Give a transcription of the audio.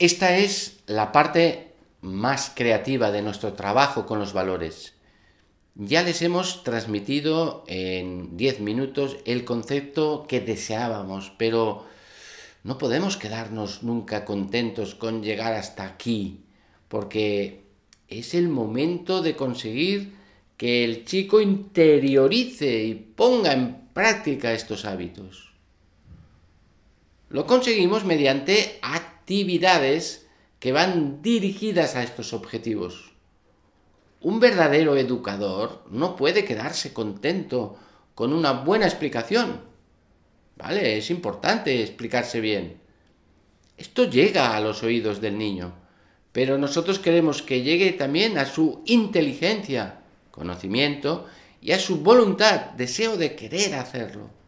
Esta es la parte más creativa de nuestro trabajo con los valores. Ya les hemos transmitido en 10 minutos el concepto que deseábamos, pero no podemos quedarnos nunca contentos con llegar hasta aquí, porque es el momento de conseguir que el chico interiorice y ponga en práctica estos hábitos. Lo conseguimos mediante actos actividades que van dirigidas a estos objetivos. Un verdadero educador no puede quedarse contento con una buena explicación. ¿Vale? Es importante explicarse bien. Esto llega a los oídos del niño, pero nosotros queremos que llegue también a su inteligencia, conocimiento y a su voluntad, deseo de querer hacerlo.